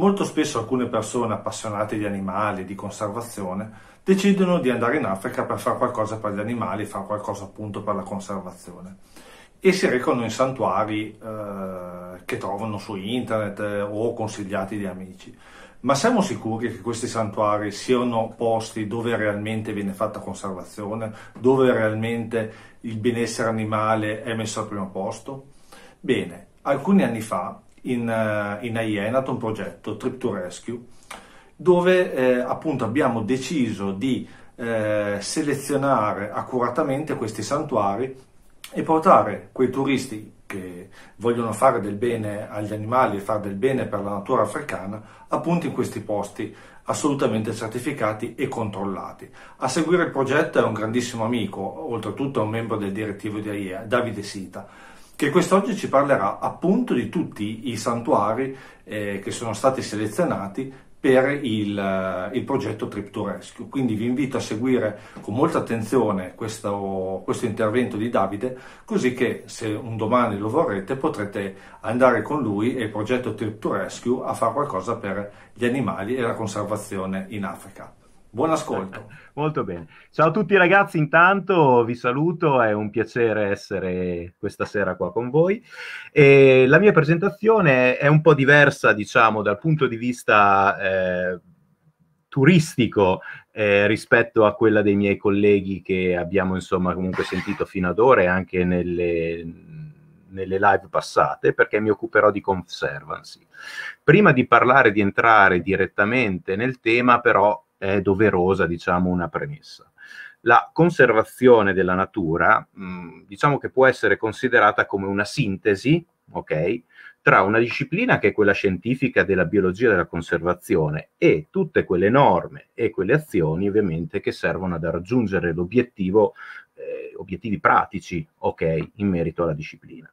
Molto spesso alcune persone appassionate di animali e di conservazione decidono di andare in Africa per fare qualcosa per gli animali, fare qualcosa appunto per la conservazione e si recano in santuari eh, che trovano su internet eh, o consigliati di amici. Ma siamo sicuri che questi santuari siano posti dove realmente viene fatta conservazione, dove realmente il benessere animale è messo al primo posto? Bene, alcuni anni fa in, eh, in AIE è nato un progetto, Trip to Rescue, dove eh, appunto abbiamo deciso di eh, selezionare accuratamente questi santuari e portare quei turisti che vogliono fare del bene agli animali e fare del bene per la natura africana, appunto in questi posti assolutamente certificati e controllati. A seguire il progetto è un grandissimo amico, oltretutto è un membro del direttivo di AIEA, Davide Sita, che quest'oggi ci parlerà appunto di tutti i santuari eh, che sono stati selezionati per il, eh, il progetto Trip to Rescue. Quindi vi invito a seguire con molta attenzione questo, questo, intervento di Davide, così che se un domani lo vorrete potrete andare con lui e il progetto Trip to Rescue a fare qualcosa per gli animali e la conservazione in Africa. Buon ascolto. Molto bene. Ciao a tutti ragazzi, intanto vi saluto, è un piacere essere questa sera qua con voi. E la mia presentazione è un po' diversa, diciamo, dal punto di vista eh, turistico eh, rispetto a quella dei miei colleghi che abbiamo, insomma, comunque sentito fino ad ora e anche nelle, nelle live passate perché mi occuperò di conservancy. Prima di parlare, di entrare direttamente nel tema, però è doverosa, diciamo, una premessa. La conservazione della natura, mm, diciamo che può essere considerata come una sintesi, ok? tra una disciplina che è quella scientifica della biologia della conservazione e tutte quelle norme e quelle azioni ovviamente che servono ad raggiungere l'obiettivo, eh, obiettivi pratici, ok, in merito alla disciplina.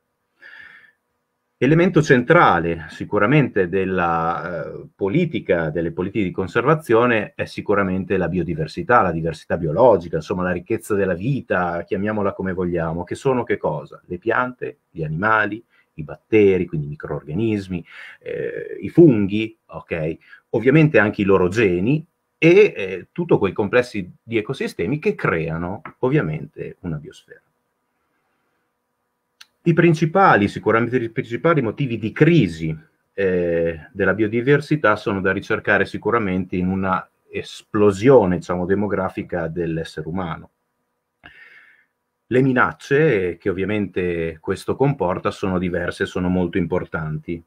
Elemento centrale sicuramente della eh, politica, delle politiche di conservazione è sicuramente la biodiversità, la diversità biologica, insomma la ricchezza della vita, chiamiamola come vogliamo, che sono che cosa? Le piante, gli animali, i batteri, quindi i microorganismi, eh, i funghi, ok? Ovviamente anche i loro geni e eh, tutto quei complessi di ecosistemi che creano ovviamente una biosfera. I principali, sicuramente i principali motivi di crisi eh, della biodiversità sono da ricercare sicuramente in una esplosione diciamo, demografica dell'essere umano. Le minacce che ovviamente questo comporta sono diverse, e sono molto importanti.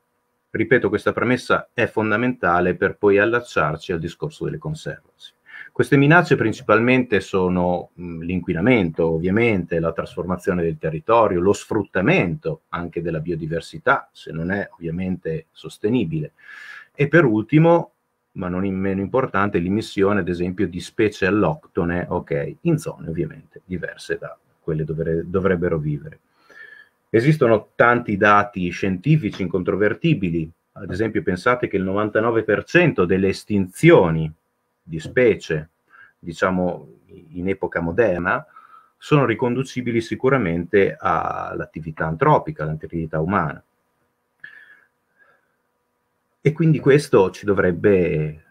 Ripeto, questa premessa è fondamentale per poi allacciarci al discorso delle conservazioni. Queste minacce principalmente sono mh, l'inquinamento, ovviamente, la trasformazione del territorio, lo sfruttamento anche della biodiversità, se non è ovviamente sostenibile. E per ultimo, ma non meno importante, l'immissione, ad esempio, di specie alloctone, ok, in zone ovviamente diverse da quelle dove dovrebbero vivere. Esistono tanti dati scientifici incontrovertibili, ad esempio pensate che il 99% delle estinzioni di specie, diciamo in epoca moderna, sono riconducibili sicuramente all'attività antropica, all'attività umana. E quindi questo ci dovrebbe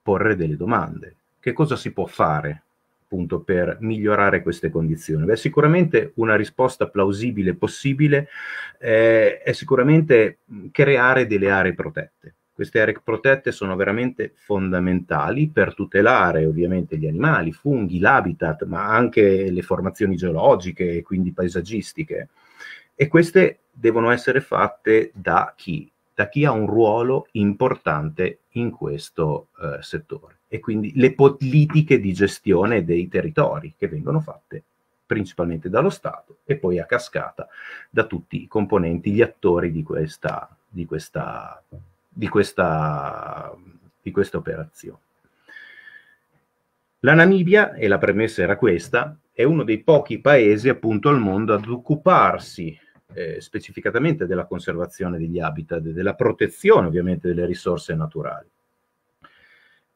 porre delle domande. Che cosa si può fare appunto per migliorare queste condizioni? Beh, sicuramente una risposta plausibile possibile eh, è sicuramente creare delle aree protette queste aree protette sono veramente fondamentali per tutelare ovviamente gli animali, i funghi, l'habitat, ma anche le formazioni geologiche e quindi paesaggistiche. E queste devono essere fatte da chi? Da chi ha un ruolo importante in questo eh, settore. E quindi le politiche di gestione dei territori che vengono fatte principalmente dallo Stato e poi a cascata da tutti i componenti, gli attori di questa, di questa di questa, di questa operazione. La Namibia, e la premessa era questa, è uno dei pochi paesi appunto al mondo ad occuparsi eh, specificatamente della conservazione degli habitat, della protezione ovviamente delle risorse naturali.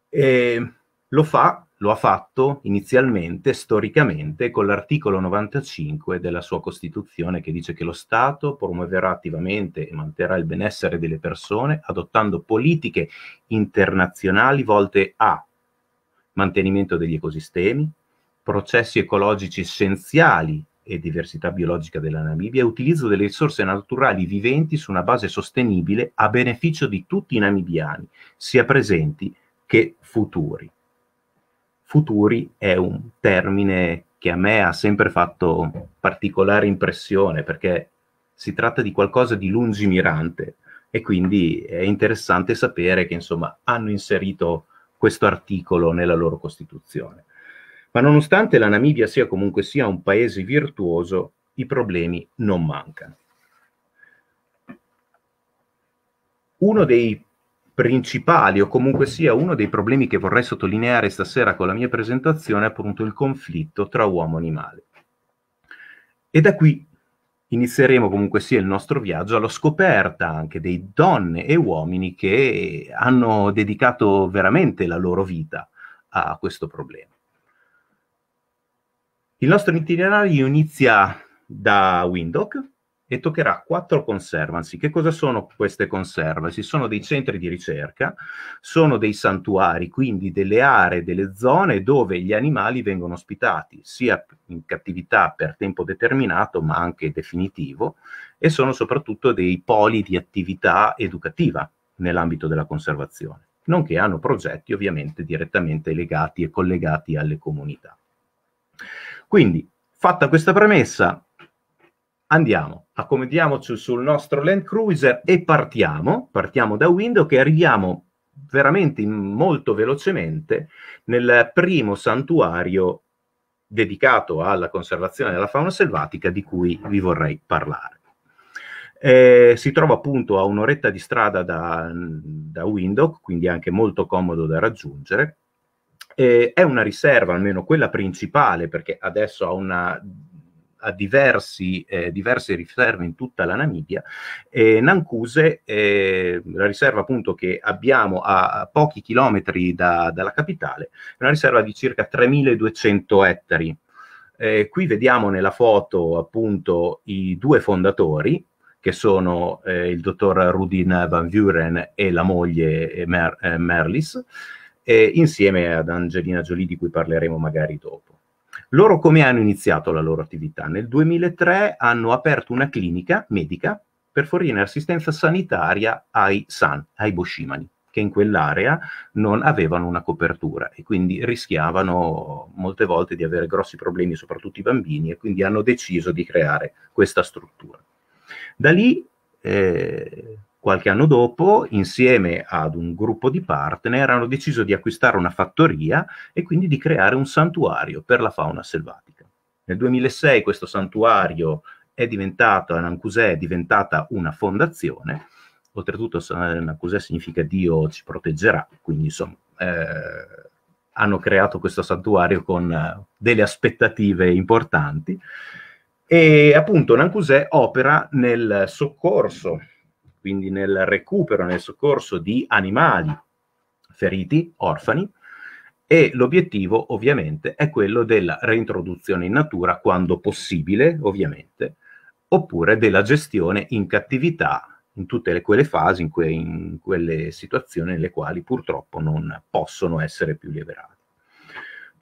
E lo fa, lo ha fatto inizialmente, storicamente, con l'articolo 95 della sua Costituzione che dice che lo Stato promuoverà attivamente e manterrà il benessere delle persone adottando politiche internazionali volte a mantenimento degli ecosistemi, processi ecologici essenziali e diversità biologica della Namibia e utilizzo delle risorse naturali viventi su una base sostenibile a beneficio di tutti i namibiani, sia presenti che futuri futuri è un termine che a me ha sempre fatto particolare impressione perché si tratta di qualcosa di lungimirante e quindi è interessante sapere che insomma hanno inserito questo articolo nella loro Costituzione. Ma nonostante la Namibia sia comunque sia un paese virtuoso, i problemi non mancano. Uno dei principali o comunque sia uno dei problemi che vorrei sottolineare stasera con la mia presentazione è appunto il conflitto tra uomo e animale. E da qui inizieremo comunque sia il nostro viaggio alla scoperta anche dei donne e uomini che hanno dedicato veramente la loro vita a questo problema. Il nostro itinerario inizia da Windhoek, e toccherà quattro conservancy. Che cosa sono queste conservancy? Sono dei centri di ricerca, sono dei santuari, quindi delle aree, delle zone dove gli animali vengono ospitati, sia in cattività per tempo determinato, ma anche definitivo, e sono soprattutto dei poli di attività educativa nell'ambito della conservazione, nonché hanno progetti ovviamente direttamente legati e collegati alle comunità. Quindi, fatta questa premessa, andiamo, accomodiamoci sul nostro Land Cruiser e partiamo, partiamo da Windows che arriviamo veramente molto velocemente nel primo santuario dedicato alla conservazione della fauna selvatica di cui vi vorrei parlare. Eh, si trova appunto a un'oretta di strada da, da Windhoek, quindi anche molto comodo da raggiungere. Eh, è una riserva, almeno quella principale, perché adesso ha una a diversi, eh, diverse riserve in tutta la Namibia. E Nancuse, eh, la riserva appunto che abbiamo a, a pochi chilometri da, dalla capitale, è una riserva di circa 3.200 ettari. Eh, qui vediamo nella foto appunto i due fondatori, che sono eh, il dottor Rudin Van Vuren e la moglie eh, Mer- eh, Merlis, eh, insieme ad Angelina Jolie, di cui parleremo magari dopo. Loro come hanno iniziato la loro attività? Nel 2003 hanno aperto una clinica medica per fornire assistenza sanitaria ai san, ai boscimani, che in quell'area non avevano una copertura e quindi rischiavano molte volte di avere grossi problemi, soprattutto i bambini, e quindi hanno deciso di creare questa struttura. Da lì eh, Qualche anno dopo, insieme ad un gruppo di partner, hanno deciso di acquistare una fattoria e quindi di creare un santuario per la fauna selvatica. Nel 2006 questo santuario è diventato, Anancusè è diventata una fondazione, oltretutto Anancusè significa Dio ci proteggerà, quindi insomma eh, hanno creato questo santuario con eh, delle aspettative importanti e appunto Nancusè opera nel soccorso quindi nel recupero, nel soccorso di animali feriti, orfani, e l'obiettivo ovviamente è quello della reintroduzione in natura quando possibile, ovviamente, oppure della gestione in cattività in tutte le, quelle fasi, in, que, in quelle situazioni nelle quali purtroppo non possono essere più liberati.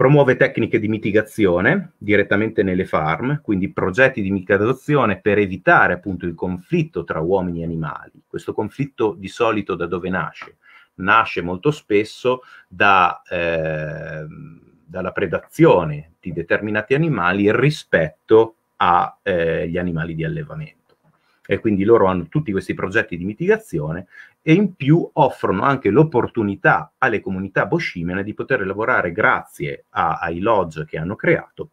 Promuove tecniche di mitigazione direttamente nelle farm, quindi progetti di mitigazione per evitare appunto il conflitto tra uomini e animali. Questo conflitto di solito da dove nasce? Nasce molto spesso da, eh, dalla predazione di determinati animali rispetto agli eh, animali di allevamento e quindi loro hanno tutti questi progetti di mitigazione e in più offrono anche l'opportunità alle comunità boscimene di poter lavorare grazie a, ai lodge che hanno creato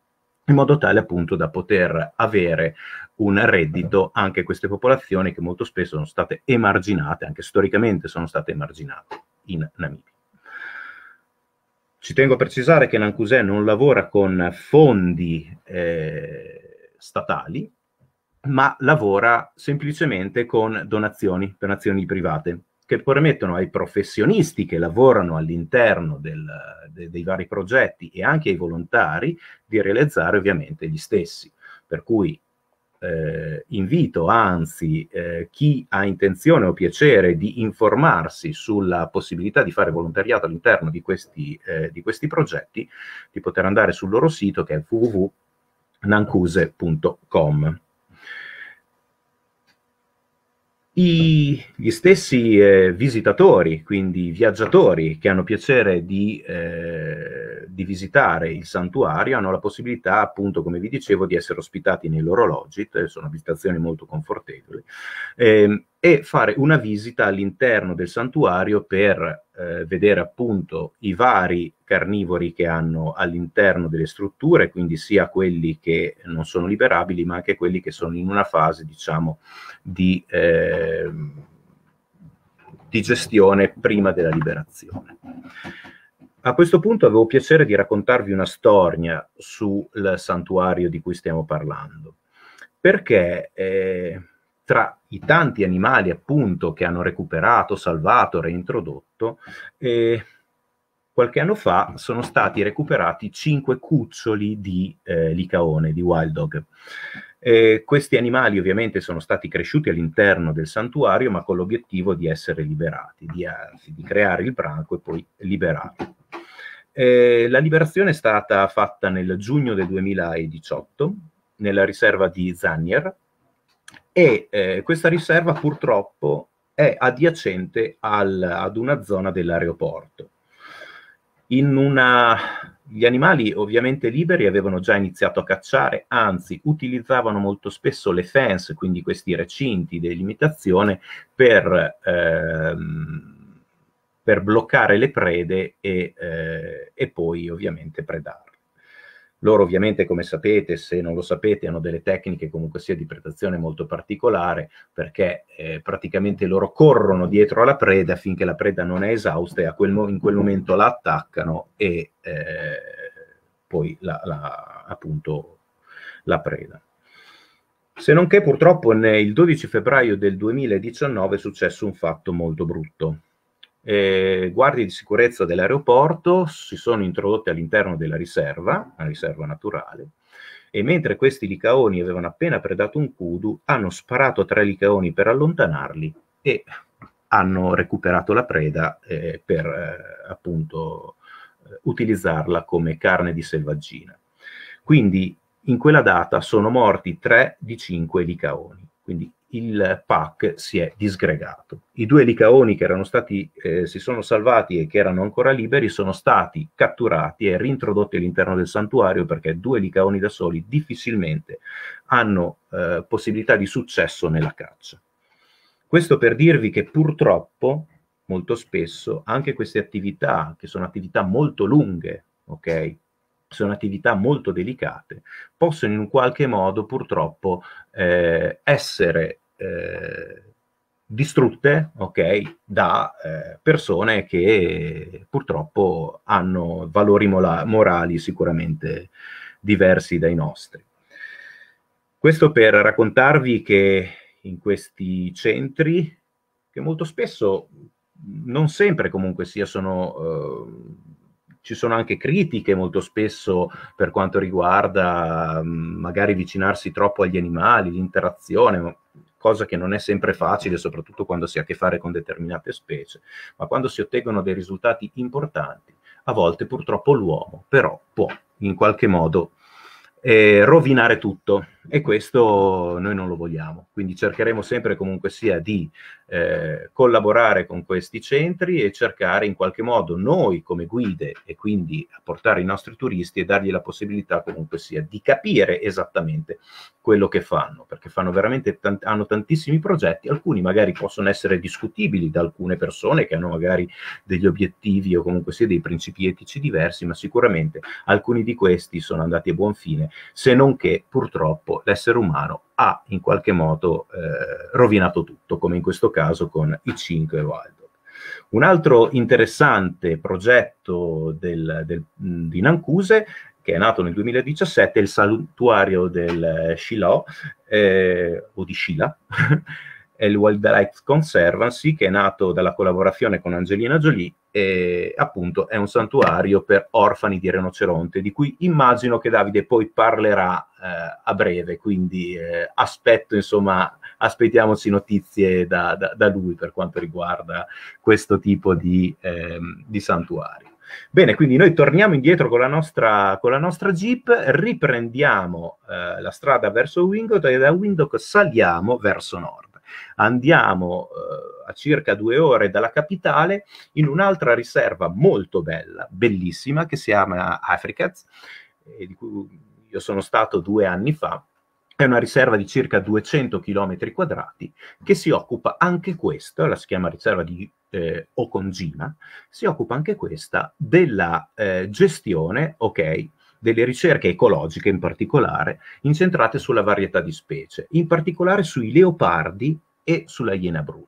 in modo tale appunto da poter avere un reddito anche a queste popolazioni che molto spesso sono state emarginate, anche storicamente sono state emarginate in Namibia. Ci tengo a precisare che Nankusè non lavora con fondi eh, statali, ma lavora semplicemente con donazioni, donazioni private, che permettono ai professionisti che lavorano all'interno del, de, dei vari progetti e anche ai volontari di realizzare ovviamente gli stessi. Per cui eh, invito anzi eh, chi ha intenzione o piacere di informarsi sulla possibilità di fare volontariato all'interno di questi, eh, di questi progetti di poter andare sul loro sito che è www.nancuse.com i, gli stessi eh, visitatori, quindi viaggiatori che hanno piacere di eh, di visitare il santuario hanno la possibilità, appunto, come vi dicevo, di essere ospitati nei loro loggi, eh, sono abitazioni molto confortevoli, ehm, e fare una visita all'interno del santuario per eh, vedere appunto i vari carnivori che hanno all'interno delle strutture, quindi sia quelli che non sono liberabili, ma anche quelli che sono in una fase, diciamo, di, eh, di gestione prima della liberazione. A questo punto avevo piacere di raccontarvi una storia sul santuario di cui stiamo parlando, perché eh, tra i tanti animali appunto che hanno recuperato, salvato, reintrodotto, eh, qualche anno fa sono stati recuperati cinque cuccioli di eh, licaone, di wild dog. Eh, questi animali ovviamente sono stati cresciuti all'interno del santuario, ma con l'obiettivo di essere liberati, di, di creare il branco e poi liberarli. Eh, la liberazione è stata fatta nel giugno del 2018 nella riserva di Zanier e eh, questa riserva purtroppo è adiacente al, ad una zona dell'aeroporto in una... Gli animali ovviamente liberi avevano già iniziato a cacciare, anzi utilizzavano molto spesso le fence, quindi questi recinti di delimitazione, per, ehm, per bloccare le prede e, eh, e poi ovviamente predare. Loro ovviamente, come sapete, se non lo sapete, hanno delle tecniche comunque sia di predazione molto particolare, perché eh, praticamente loro corrono dietro alla preda finché la preda non è esausta e quel mo- in quel momento la attaccano e eh, poi la, la, appunto la preda. Se non che purtroppo nel 12 febbraio del 2019 è successo un fatto molto brutto eh, guardie di sicurezza dell'aeroporto si sono introdotte all'interno della riserva, una riserva naturale, e mentre questi licaoni avevano appena predato un kudu, hanno sparato tre licaoni per allontanarli e hanno recuperato la preda eh, per eh, appunto eh, utilizzarla come carne di selvaggina. Quindi in quella data sono morti tre di cinque licaoni. Quindi il PAC si è disgregato. I due licaoni che erano stati, eh, si sono salvati e che erano ancora liberi sono stati catturati e rintrodotti all'interno del santuario perché due licaoni da soli difficilmente hanno eh, possibilità di successo nella caccia. Questo per dirvi che purtroppo molto spesso anche queste attività, che sono attività molto lunghe, ok, sono attività molto delicate, possono in un qualche modo purtroppo eh, essere eh, distrutte okay, da eh, persone che purtroppo hanno valori morali sicuramente diversi dai nostri. Questo per raccontarvi che in questi centri, che molto spesso, non sempre comunque sia, sono eh, ci sono anche critiche molto spesso per quanto riguarda mm, magari avvicinarsi troppo agli animali, l'interazione, cosa che non è sempre facile, soprattutto quando si ha a che fare con determinate specie, ma quando si ottengono dei risultati importanti, a volte purtroppo l'uomo però può in qualche modo eh, rovinare tutto e questo noi non lo vogliamo. Quindi cercheremo sempre comunque sia di eh, collaborare con questi centri e cercare in qualche modo noi come guide e quindi portare i nostri turisti e dargli la possibilità comunque sia di capire esattamente quello che fanno, perché fanno veramente tant- hanno tantissimi progetti, alcuni magari possono essere discutibili da alcune persone che hanno magari degli obiettivi o comunque sia dei principi etici diversi, ma sicuramente alcuni di questi sono andati a buon fine, se non che purtroppo purtroppo l'essere umano ha in qualche modo eh, rovinato tutto, come in questo caso con i 5 e Wild. Un altro interessante progetto del, del, di Nancuse che è nato nel 2017, è il santuario del Shiloh, eh, o di Shila, è il Wildlife Conservancy, che è nato dalla collaborazione con Angelina Jolie e appunto è un santuario per orfani di rinoceronte, di cui immagino che Davide poi parlerà eh, a breve, quindi eh, aspetto, insomma, aspettiamoci notizie da, da, da, lui per quanto riguarda questo tipo di, ehm, di santuario. Bene, quindi noi torniamo indietro con la nostra, con la nostra Jeep, riprendiamo eh, la strada verso Wingdot e da Windhoek saliamo verso nord. Andiamo eh, a circa due ore dalla capitale in un'altra riserva molto bella, bellissima, che si chiama Africats, eh, di cui io sono stato due anni fa. È una riserva di circa 200 km quadrati che si occupa anche questa, la si chiama riserva di eh, Okongima, si occupa anche questa della eh, gestione, ok, delle ricerche ecologiche in particolare, incentrate sulla varietà di specie, in particolare sui leopardi e sulla iena bruna.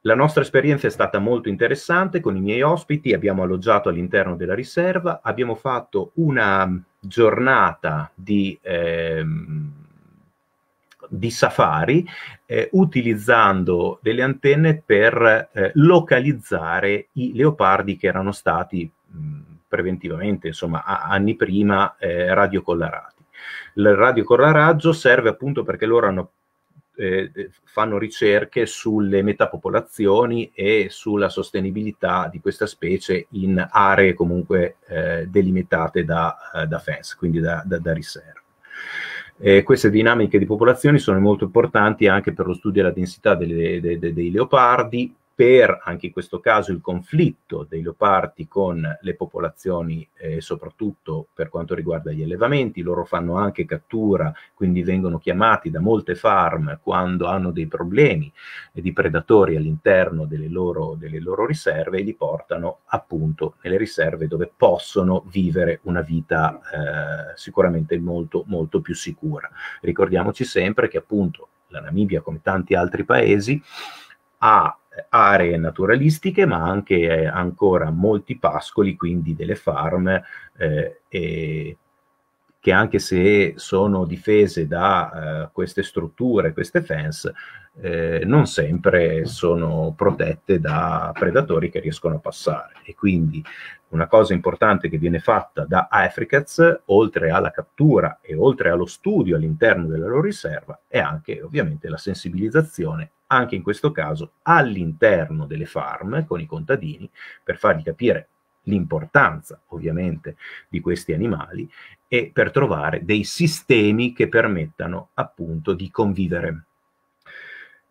La nostra esperienza è stata molto interessante con i miei ospiti, abbiamo alloggiato all'interno della riserva, abbiamo fatto una giornata di, ehm, di safari eh, utilizzando delle antenne per eh, localizzare i leopardi che erano stati mh, preventivamente, insomma, anni prima, eh, radiocollarati. Il radiocollaraggio serve appunto perché loro hanno eh, eh, fanno ricerche sulle metapopolazioni e sulla sostenibilità di questa specie in aree comunque eh, delimitate da, eh, da, fence, quindi da, da, da riserva. Eh, queste dinamiche di popolazioni sono molto importanti anche per lo studio della densità delle, de, de, dei leopardi per anche in questo caso il conflitto dei leopardi con le popolazioni, eh, soprattutto per quanto riguarda gli allevamenti, loro fanno anche cattura, quindi vengono chiamati da molte farm quando hanno dei problemi di predatori all'interno delle loro, delle loro riserve e li portano appunto nelle riserve dove possono vivere una vita eh, sicuramente molto, molto più sicura. Ricordiamoci sempre che appunto la Namibia, come tanti altri paesi, ha aree naturalistiche, ma anche eh, ancora molti pascoli, quindi delle farm, eh, e, che anche se sono difese da eh, queste strutture, queste fence, eh, non sempre sono protette da predatori che riescono a passare e quindi una cosa importante che viene fatta da Africats, oltre alla cattura e oltre allo studio all'interno della loro riserva, è anche ovviamente la sensibilizzazione anche in questo caso all'interno delle farm con i contadini per fargli capire l'importanza ovviamente di questi animali e per trovare dei sistemi che permettano appunto di convivere.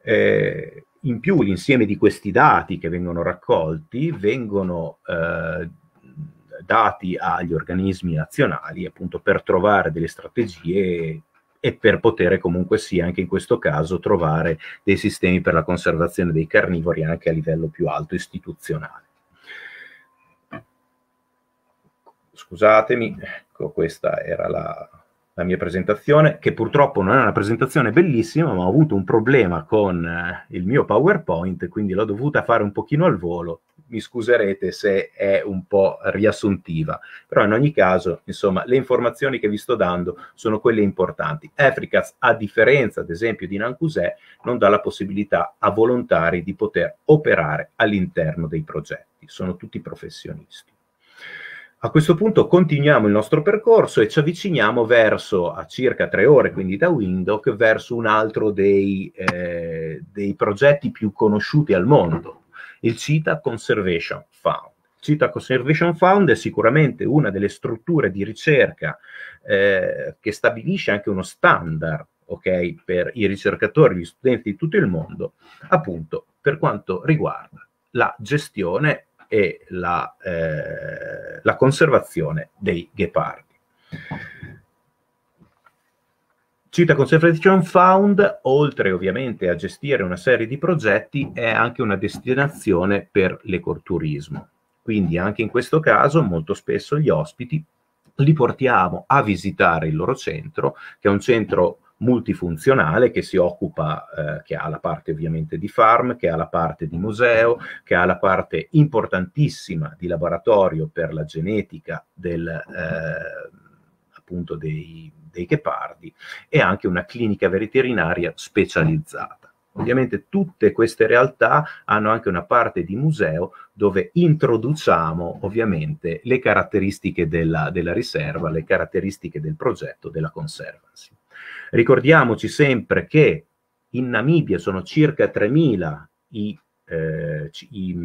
Eh, in più l'insieme di questi dati che vengono raccolti vengono eh, dati agli organismi nazionali appunto per trovare delle strategie e per poter comunque sia anche in questo caso trovare dei sistemi per la conservazione dei carnivori anche a livello più alto istituzionale. Scusatemi, ecco, questa era la, la mia presentazione, che purtroppo non è una presentazione bellissima, ma ho avuto un problema con eh, il mio PowerPoint, quindi l'ho dovuta fare un pochino al volo mi scuserete se è un po' riassuntiva, però in ogni caso, insomma, le informazioni che vi sto dando sono quelle importanti. Efricaz, a differenza ad esempio di Nancusè, non dà la possibilità a volontari di poter operare all'interno dei progetti, sono tutti professionisti. A questo punto continuiamo il nostro percorso e ci avviciniamo verso, a circa tre ore, quindi da Windhoek, verso un altro dei, eh, dei progetti più conosciuti al mondo, il CITA Conservation Fund. CITA Conservation Fund è sicuramente una delle strutture di ricerca eh, che stabilisce anche uno standard okay, per i ricercatori, gli studenti di tutto il mondo, appunto per quanto riguarda la gestione e la, eh, la conservazione dei ghepardi. Cita Conservation Fund, oltre ovviamente a gestire una serie di progetti, è anche una destinazione per l'ecoturismo. Quindi anche in questo caso molto spesso gli ospiti li portiamo a visitare il loro centro, che è un centro multifunzionale che si occupa, eh, che ha la parte ovviamente di farm, che ha la parte di museo, che ha la parte importantissima di laboratorio per la genetica del, eh, appunto dei dei ghepardi e anche una clinica veterinaria specializzata. Ovviamente tutte queste realtà hanno anche una parte di museo dove introduciamo ovviamente le caratteristiche della, della riserva, le caratteristiche del progetto della conservancy. Ricordiamoci sempre che in Namibia sono circa 3.000 i eh, i,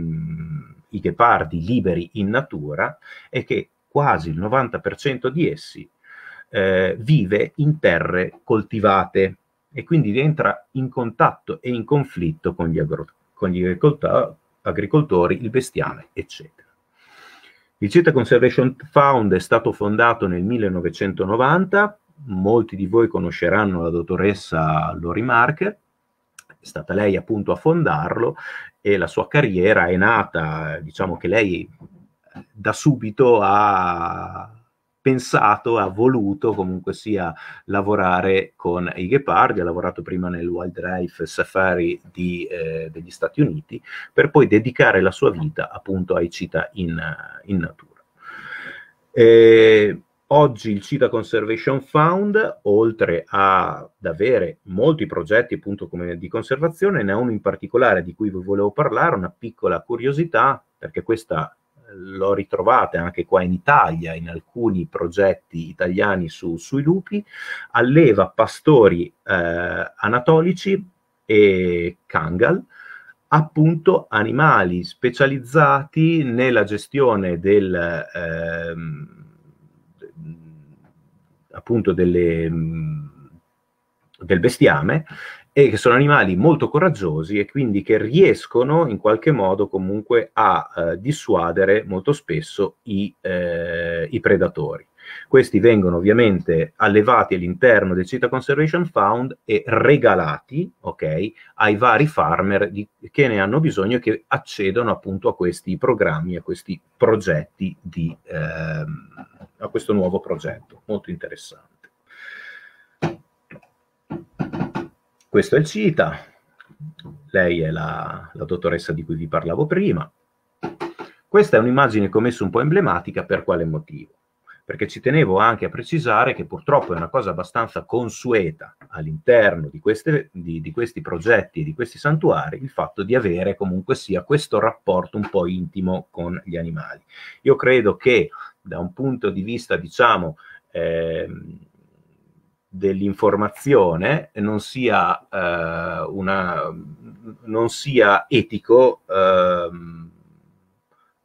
i ghepardi liberi in natura e che quasi il 90% di essi eh, vive in terre coltivate e quindi entra in contatto e in conflitto con gli, agro- con gli agricoltori, il bestiame, eccetera. Il CETA Conservation Fund è stato fondato nel 1990, molti di voi conosceranno la dottoressa Lori Marker, è stata lei appunto a fondarlo e la sua carriera è nata, diciamo che lei da subito ha pensato ha voluto comunque sia lavorare con i Gepardi, ha lavorato prima nel Wildlife Safari di, eh, degli Stati Uniti, per poi dedicare la sua vita appunto ai cita in, in natura. E oggi il Cita Conservation Fund, oltre ad avere molti progetti appunto come di conservazione, ne ha uno in particolare di cui vi volevo parlare, una piccola curiosità, perché questa lo ritrovate anche qua in Italia, in alcuni progetti italiani su, sui lupi, alleva pastori eh, anatolici e kangal, appunto animali specializzati nella gestione del, eh, appunto delle, mm, del bestiame e che sono animali molto coraggiosi e quindi che riescono in qualche modo comunque a eh, dissuadere molto spesso i, eh, i, predatori. Questi vengono ovviamente allevati all'interno del Cheetah Conservation Fund e regalati okay, ai vari farmer di, che ne hanno bisogno e che accedono appunto a questi programmi, a questi progetti, di, ehm, a questo nuovo progetto. Molto interessante. Questo è il CITA, lei è la, la dottoressa di cui vi parlavo prima. Questa è un'immagine che ho messo un po' emblematica per quale motivo? Perché ci tenevo anche a precisare che purtroppo è una cosa abbastanza consueta all'interno di, di, di, questi progetti e di questi santuari il fatto di avere comunque sia questo rapporto un po' intimo con gli animali. Io credo che da un punto di vista, diciamo, ehm, dell'informazione non sia, eh, una, non sia etico eh,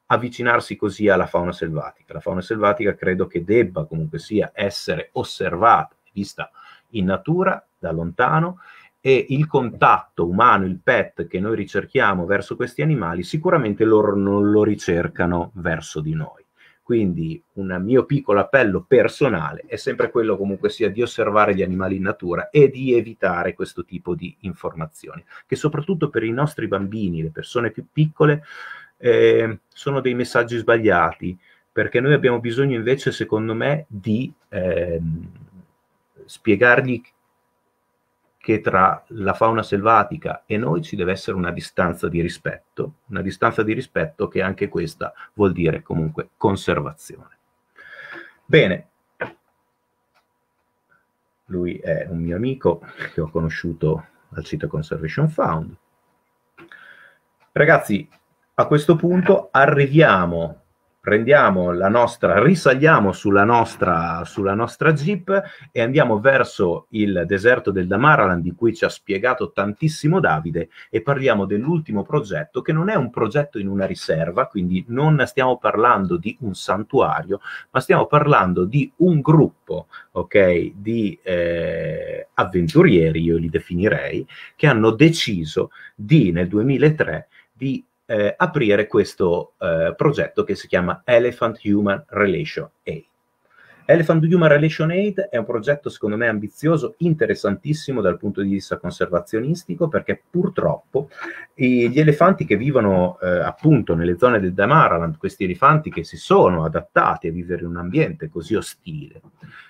avvicinarsi così alla fauna selvatica. La fauna selvatica credo che debba comunque sia essere osservata, vista in natura, da lontano, e il contatto umano, il pet che noi ricerchiamo verso questi animali, sicuramente loro non lo ricercano verso di noi. Quindi un mio piccolo appello personale è sempre quello comunque sia di osservare gli animali in natura e di evitare questo tipo di informazioni, che soprattutto per i nostri bambini, le persone più piccole, eh, sono dei messaggi sbagliati, perché noi abbiamo bisogno invece, secondo me, di ehm, spiegargli che tra la fauna selvatica e noi ci deve essere una distanza di rispetto, una distanza di rispetto che anche questa vuol dire comunque conservazione. Bene, lui è un mio amico che ho conosciuto al sito Conservation Found. Ragazzi, a questo punto arriviamo prendiamo la nostra, risaliamo sulla nostra, sulla nostra jeep e andiamo verso il deserto del Damaraland di cui ci ha spiegato tantissimo Davide e parliamo dell'ultimo progetto che non è un progetto in una riserva, quindi non stiamo parlando di un santuario, ma stiamo parlando di un gruppo okay, di eh, avventurieri, io li definirei, che hanno deciso di nel 2003 di eh, aprire questo eh, progetto che si chiama Elephant Human Relation Aid. Elephant Human Relation Aid è un progetto secondo me ambizioso, interessantissimo dal punto di vista conservazionistico perché purtroppo i, gli elefanti che vivono eh, appunto nelle zone del Damaraland, questi elefanti che si sono adattati a vivere in un ambiente così ostile,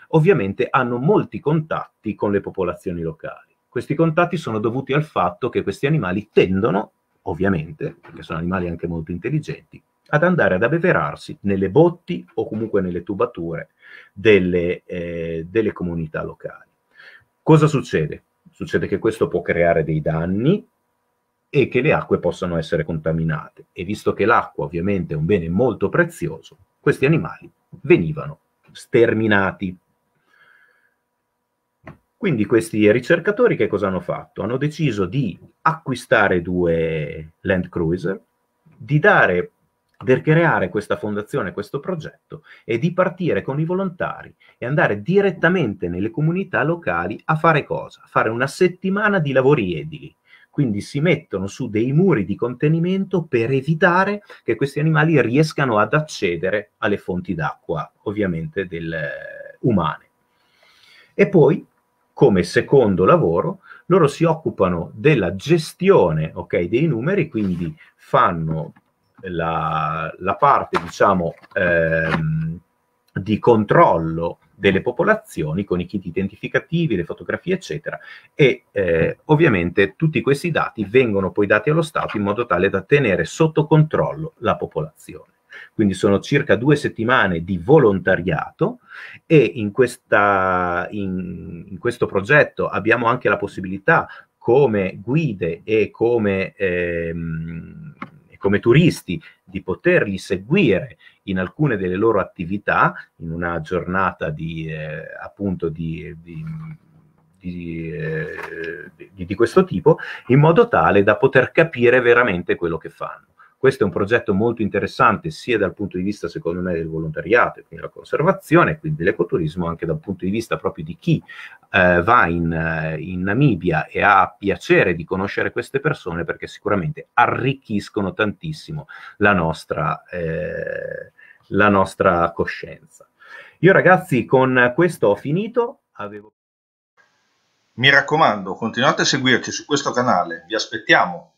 ovviamente hanno molti contatti con le popolazioni locali. Questi contatti sono dovuti al fatto che questi animali tendono ovviamente, perché sono animali anche molto intelligenti, ad andare ad abbeverarsi nelle botti o comunque nelle tubature delle, eh, delle comunità locali. Cosa succede? Succede che questo può creare dei danni e che le acque possano essere contaminate. E visto che l'acqua ovviamente è un bene molto prezioso, questi animali venivano sterminati. Quindi questi ricercatori che cosa hanno fatto? Hanno deciso di acquistare due Land Cruiser, di dare per creare questa fondazione, questo progetto e di partire con i volontari e andare direttamente nelle comunità locali a fare cosa? A fare una settimana di lavori edili. Quindi si mettono su dei muri di contenimento per evitare che questi animali riescano ad accedere alle fonti d'acqua, ovviamente del, eh, umane. E poi come secondo lavoro, loro si occupano della gestione okay, dei numeri, quindi fanno la, la parte diciamo, ehm, di controllo delle popolazioni con i kit identificativi, le fotografie, eccetera. E eh, ovviamente tutti questi dati vengono poi dati allo Stato in modo tale da tenere sotto controllo la popolazione quindi sono circa due settimane di volontariato e in, questa, in, in questo progetto abbiamo anche la possibilità come guide e come, ehm, come turisti di poterli seguire in alcune delle loro attività, in una giornata di, eh, appunto di, di di, eh, di, questo tipo in modo tale da poter capire veramente quello che fanno. Questo è un progetto molto interessante sia dal punto di vista, secondo me, del volontariato, quindi la conservazione, quindi l'ecoturismo, anche dal punto di vista proprio di chi eh, va in, eh, in Namibia e ha piacere di conoscere queste persone perché sicuramente arricchiscono tantissimo la nostra, eh, la nostra coscienza. Io ragazzi con questo ho finito. Avevo... Mi raccomando, continuate a seguirci su questo canale, vi aspettiamo.